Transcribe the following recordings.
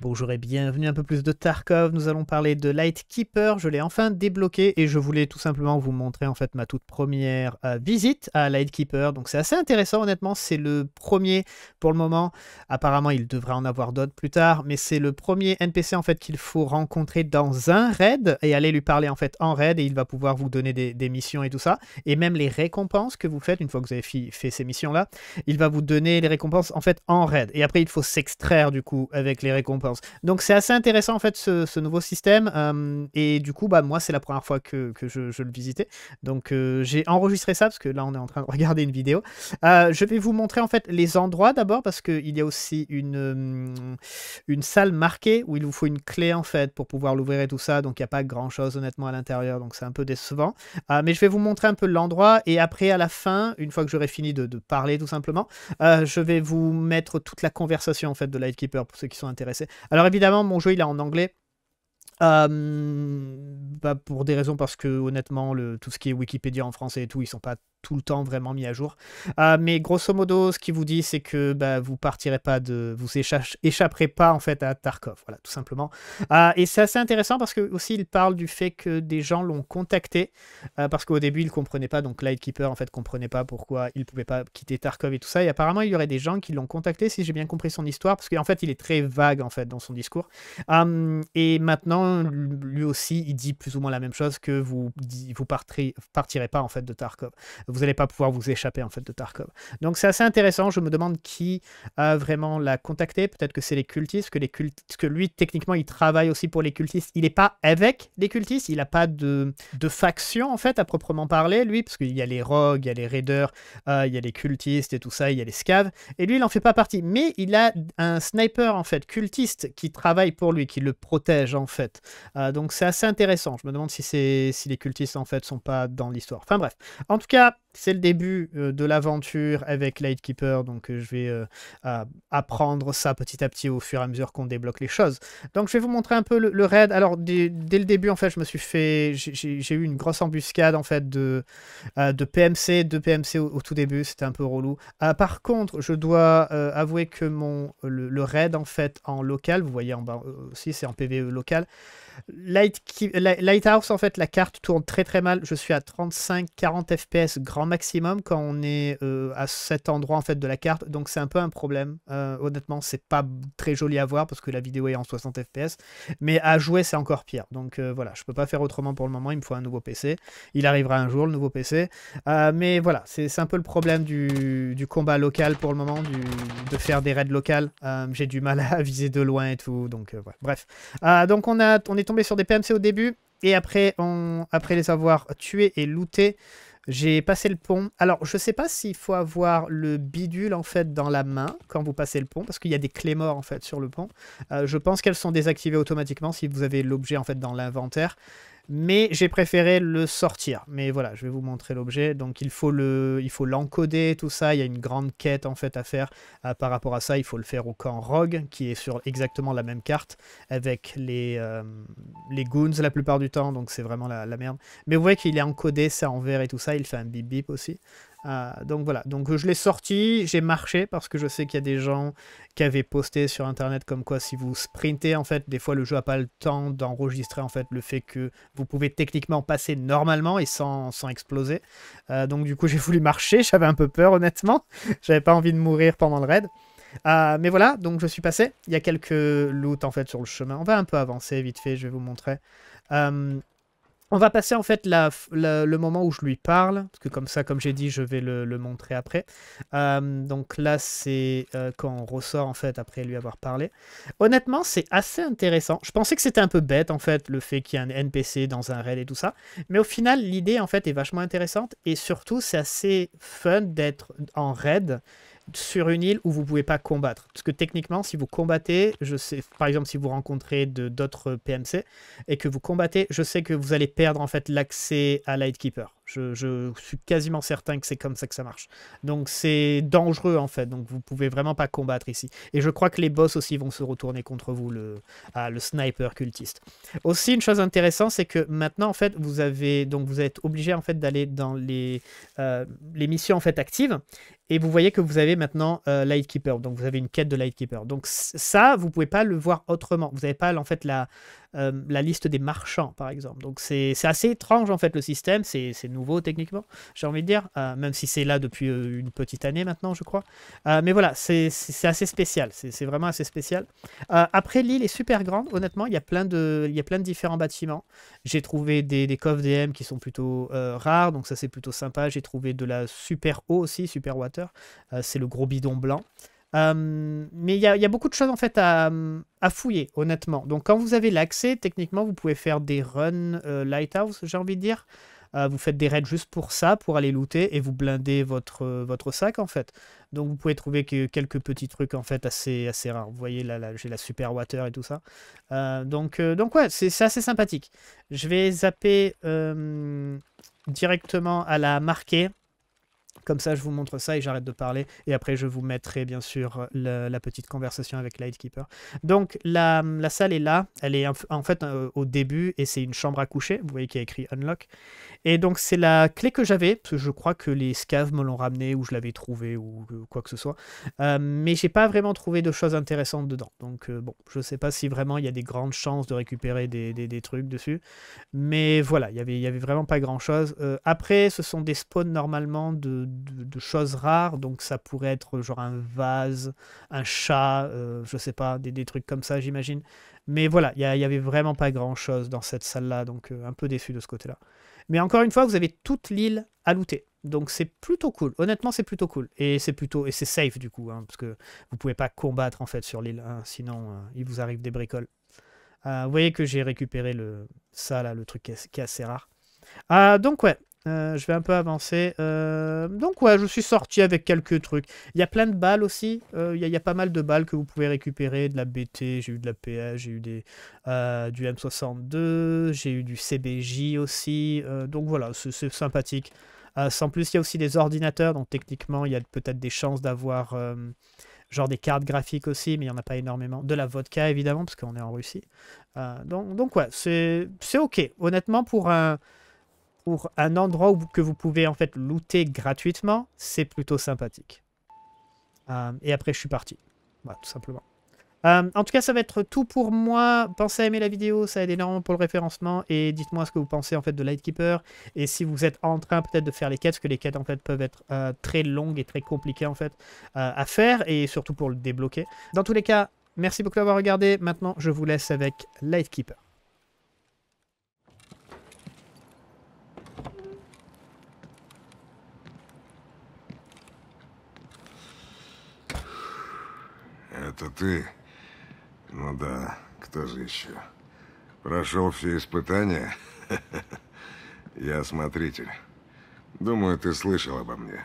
Bonjour et bienvenue un peu plus de Tarkov, nous allons parler de Lightkeeper, je l'ai enfin débloqué et je voulais tout simplement vous montrer en fait ma toute première euh, visite à Lightkeeper, donc c'est assez intéressant honnêtement, c'est le premier pour le moment, apparemment il devrait en avoir d'autres plus tard, mais c'est le premier NPC en fait qu'il faut rencontrer dans un raid et aller lui parler en fait en raid et il va pouvoir vous donner des, missions et tout ça, et même les récompenses que vous faites une fois que vous avez fait ces missions là, il va vous donner les récompenses en fait en raid et après il faut s'extraire du coup avec les récompenses donc c'est assez intéressant en fait ce, nouveau système. Euh, et du coup, bah, moi c'est la première fois que, je, le visitais. Donc euh, j'ai enregistré ça parce que là on est en train de regarder une vidéo. Euh, je vais vous montrer en fait les endroits d'abord parce qu'il y a aussi une, une salle marquée où il vous faut une clé en fait pour pouvoir l'ouvrir et tout ça. Donc il n'y a pas grand chose honnêtement à l'intérieur. Donc c'est un peu décevant. mais je vais vous montrer un peu l'endroit et après à la fin, une fois que j'aurai fini de, parler tout simplement, je vais vous mettre toute la conversation en fait de Lightkeeper pour ceux qui sont intéressés. Alors évidemment, mon jeu, il est en anglais. Euh, bah, pour des raisons parce que honnêtement le, tout ce qui est Wikipédia en français et tout ils sont pas tout le temps vraiment mis à jour. Euh, mais grosso modo, ce qu'il vous dit, c'est que bah, vous partirez pas de, vous écha échapperez pas en fait à Tarkov, voilà, tout simplement. Euh, et c'est assez intéressant parce que aussi il parle du fait que des gens l'ont contacté euh, parce qu'au début il comprenait pas, donc Lightkeeper en fait comprenait pas pourquoi il pouvait pas quitter Tarkov et tout ça. Et apparemment il y aurait des gens qui l'ont contacté, si j'ai bien compris son histoire, parce qu'en fait il est très vague en fait dans son discours. Hum, et maintenant lui aussi il dit plus ou moins la même chose que vous vous partirez pas en fait de Tarkov vous n'allez pas pouvoir vous échapper en fait de Tarkov. Donc c'est assez intéressant, je me demande qui a vraiment la contacté, peut-être que c'est les cultistes, que les que lui techniquement il travaille aussi pour les cultistes, il n'est pas avec les cultistes, il n'a pas de, faction en fait à proprement parler lui, parce qu'il y a les rogues, il y a les raiders, euh, il y a les cultistes et tout ça, il y a les scaves, et lui il n'en fait pas partie, mais il a un sniper en fait cultiste qui travaille pour lui, qui le protège en fait. Euh, donc c'est assez intéressant, je me demande si, si les cultistes en fait sont pas dans l'histoire. Enfin bref, en tout cas c'est le début euh, de l'aventure avec Lightkeeper, donc euh, je vais euh, apprendre ça petit à petit au fur et à mesure qu'on débloque les choses. Donc je vais vous montrer un peu le, raid. Alors dès, le début, en fait, je me suis fait... J'ai eu une grosse embuscade, en fait, de, de PMC, de PMC au, tout début, c'était un peu relou. par contre, je dois avouer que mon le, raid, en fait, en local, vous voyez en bas aussi, c'est en PVE local, Light, Lighthouse, en fait, la carte tourne très très mal. Je suis à 35-40 FPS grand maximum quand on est euh, à cet endroit en fait de la carte, donc c'est un peu un problème. Euh, honnêtement, c'est pas très joli à voir parce que la vidéo est en 60 fps, mais à jouer c'est encore pire. Donc euh, voilà, je peux pas faire autrement pour le moment. Il me faut un nouveau PC. Il arrivera un jour le nouveau PC, mais voilà, c'est un peu le problème du, du, combat local pour le moment, de faire des raids locales. J'ai du mal à viser de loin et tout, donc bref. donc on a, on est tombé sur des PMC au début. Et après, on, après les avoir tués et lootés, j'ai passé le pont. Alors, je sais pas s'il faut avoir le bidule, en fait, dans la main quand vous passez le pont, parce qu'il y a des clés morts, en fait, sur le pont. Euh, je pense qu'elles sont désactivées automatiquement si vous avez l'objet, en fait, dans l'inventaire mais j'ai préféré le sortir. Mais voilà, je vais vous montrer l'objet. Donc il faut le, l'encoder, tout ça. Il y a une grande quête en fait à faire euh, par rapport à ça. Il faut le faire au camp Rogue, qui est sur exactement la même carte avec les, euh, les goons la plupart du temps. Donc c'est vraiment la, la, merde. Mais vous voyez qu'il est encodé, c'est en vert et tout ça. Il fait un bip bip aussi. Euh, donc voilà, donc je l'ai sorti, j'ai marché parce que je sais qu'il y a des gens qui avaient posté sur internet comme quoi si vous sprintez en fait, des fois le jeu n'a pas le temps d'enregistrer en fait le fait que vous pouvez techniquement passer normalement et sans, sans exploser. Euh, donc du coup j'ai voulu marcher, j'avais un peu peur honnêtement, j'avais pas envie de mourir pendant le raid. Euh, mais voilà, donc je suis passé. Il y a quelques loots en fait sur le chemin. On va un peu avancer vite fait, je vais vous montrer. On va passer en fait la, le moment où je lui parle, parce que comme ça, comme j'ai dit, je vais le, montrer après. Euh, donc là, c'est euh, quand on ressort en fait après lui avoir parlé. Honnêtement, c'est assez intéressant. Je pensais que c'était un peu bête en fait, le fait qu'il y ait un NPC dans un raid et tout ça. Mais au final, l'idée en fait est vachement intéressante et surtout, c'est assez fun d'être en raid sur une île où vous pouvez pas combattre. Parce que techniquement, si vous combattez, je sais, par exemple, si vous rencontrez d'autres PMC et que vous combattez, je sais que vous allez perdre en fait l'accès à Lightkeeper. Je, suis quasiment certain que c'est comme ça que ça marche. Donc c'est dangereux en fait, donc vous pouvez vraiment pas combattre ici. Et je crois que les boss aussi vont se retourner contre vous, le, ah, le sniper cultiste. Aussi une chose intéressante, c'est que maintenant en fait vous avez donc vous êtes obligé en fait d'aller dans les, euh, les missions en fait actives et vous voyez que vous avez maintenant euh, Lightkeeper, donc vous avez une quête de Lightkeeper. Donc ça, vous pouvez pas le voir autrement. Vous n'avez pas en fait la, euh, la liste des marchands par exemple. Donc c'est assez étrange en fait le système, c'est techniquement, j'ai envie de dire, euh, même si c'est là depuis euh, une petite année maintenant, je crois. Euh, mais voilà, c'est assez spécial, c'est vraiment assez spécial. après, l'île est super grande, honnêtement, il y a plein de, il y plein de différents bâtiments. J'ai trouvé des, coffres DM qui sont plutôt rares, donc ça c'est plutôt sympa. J'ai trouvé de la super eau aussi, super water, c'est le gros bidon blanc. mais il y, a beaucoup de choses en fait à, fouiller, honnêtement. Donc quand vous avez l'accès, techniquement, vous pouvez faire des runs Lighthouse, j'ai envie de dire. Euh, vous faites des raids juste pour ça, pour aller looter et vous blindez votre, euh, votre sac en fait. Donc vous pouvez trouver que quelques petits trucs en fait assez, assez rares. Vous voyez là, j'ai la super water et tout ça. Euh, donc, donc ouais, c'est assez sympathique. Je vais zapper directement à la marquer. Comme ça, je vous montre ça et j'arrête de parler. Et après, je vous mettrai bien sûr la petite conversation avec Lightkeeper. Donc, la, salle est là. Elle est en fait euh, au début et c'est une chambre à coucher. Vous voyez qu'il y a écrit Unlock. Et donc, c'est la clé que j'avais. je crois que les scaves me l'ont ramenée ou je l'avais trouvé ou quoi que ce soit. Euh, mais j'ai pas vraiment trouvé de choses intéressantes dedans. Donc, euh, bon, je sais pas si vraiment il y a des grandes chances de récupérer des, des, des trucs dessus. Mais voilà, il y avait, il y avait vraiment pas grand chose. après, ce sont des spawns normalement de de, choses rares, donc ça pourrait être genre un vase, un chat, euh, je sais pas, des, des trucs comme ça, j'imagine. Mais voilà, il y avait vraiment pas grand-chose dans cette salle-là, donc euh, un peu déçu de ce côté-là. Mais encore une fois, vous avez toute l'île à looter. Donc c'est plutôt cool. Honnêtement, c'est plutôt cool. Et c'est plutôt et c'est safe du coup, hein, parce que vous pouvez pas combattre en fait sur l'île, hein. sinon euh, il vous arrive des bricoles. vous voyez que j'ai récupéré le ça là, le truc qui est, qui assez rare. Euh, donc ouais, euh, je vais un peu avancer. Euh, donc ouais, je suis sorti avec quelques trucs. Il y a plein de balles aussi. Euh, il y, a pas mal de balles que vous pouvez récupérer. De la BT, j'ai eu de la PA, j'ai eu des, du M62, j'ai eu du CBJ aussi. donc voilà, c'est sympathique. sans plus, il y a aussi des ordinateurs. Donc techniquement, il y a peut-être des chances d'avoir genre des cartes graphiques aussi, mais il n'y en a pas énormément. De la vodka, évidemment, parce qu'on est en Russie. donc, donc ouais, c'est ok. Honnêtement, pour un un endroit où, que vous pouvez en fait looter gratuitement, c'est plutôt sympathique. Euh, et après, je suis parti. tout simplement. Euh, en tout cas, ça va être tout pour moi. Pensez à aimer la vidéo, ça aide énormément pour le référencement. Et dites-moi ce que vous pensez en fait de Lightkeeper. Et si vous êtes en train peut-être de faire les quêtes, que les quêtes en fait peuvent être euh, très longues et très compliquées en fait à faire, et surtout pour le débloquer. Dans tous les cas, merci beaucoup d'avoir regardé. Maintenant, je vous laisse avec Lightkeeper. это ты? Ну да, кто же еще? Прошел все испытания? Я смотритель. Думаю, ты слышал обо мне.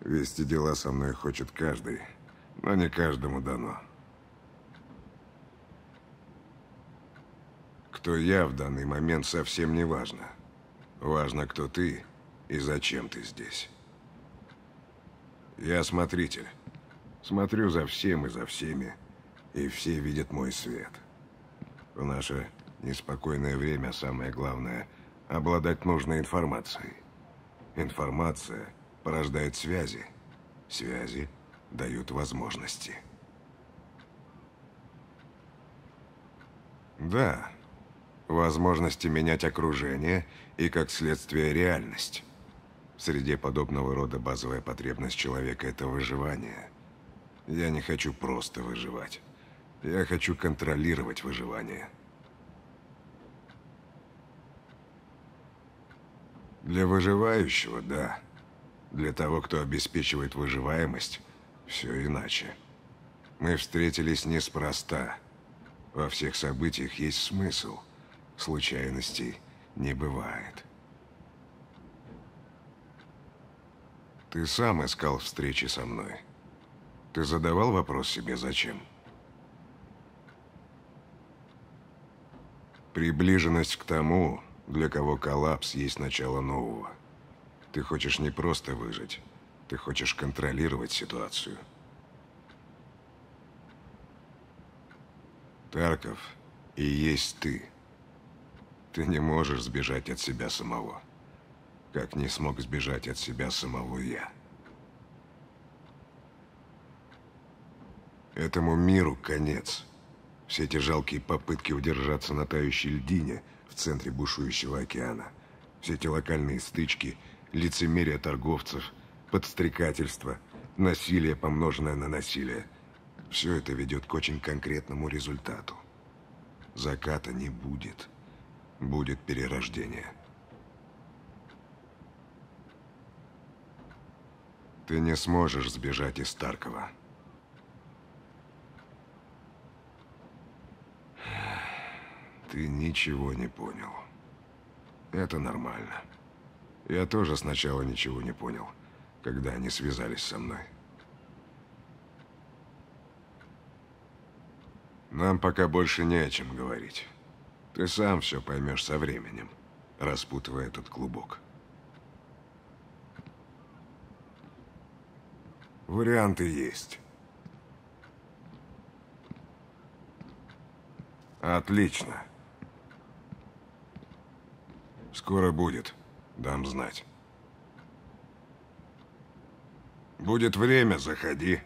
Вести дела со мной хочет каждый, но не каждому дано. Кто я в данный момент совсем не важно. Важно, кто ты и зачем ты здесь. Я смотритель. Смотрю за всем и за всеми, и все видят мой свет. В наше неспокойное время самое главное – обладать нужной информацией. Информация порождает связи. Связи дают возможности. Да, возможности менять окружение и, как следствие, реальность. В среде подобного рода базовая потребность человека – это выживание. Я не хочу просто выживать. Я хочу контролировать выживание. Для выживающего – да. Для того, кто обеспечивает выживаемость – все иначе. Мы встретились неспроста. Во всех событиях есть смысл. Случайностей не бывает. Ты сам искал встречи со мной. Ты задавал вопрос себе зачем? Приближенность к тому, для кого коллапс есть начало нового. Ты хочешь не просто выжить, ты хочешь контролировать ситуацию. Тарков и есть ты. Ты не можешь сбежать от себя самого, как не смог сбежать от себя самого я. Этому миру конец. Все эти жалкие попытки удержаться на тающей льдине в центре бушующего океана. Все эти локальные стычки, лицемерие торговцев, подстрекательство, насилие, помноженное на насилие. Все это ведет к очень конкретному результату. Заката не будет. Будет перерождение. Ты не сможешь сбежать из Старкова. Ты ничего не понял. Это нормально. Я тоже сначала ничего не понял, когда они связались со мной. Нам пока больше не о чем говорить. Ты сам все поймешь со временем, распутывая этот клубок. Варианты есть. Отлично. Скоро будет. Дам знать. Будет время, заходи.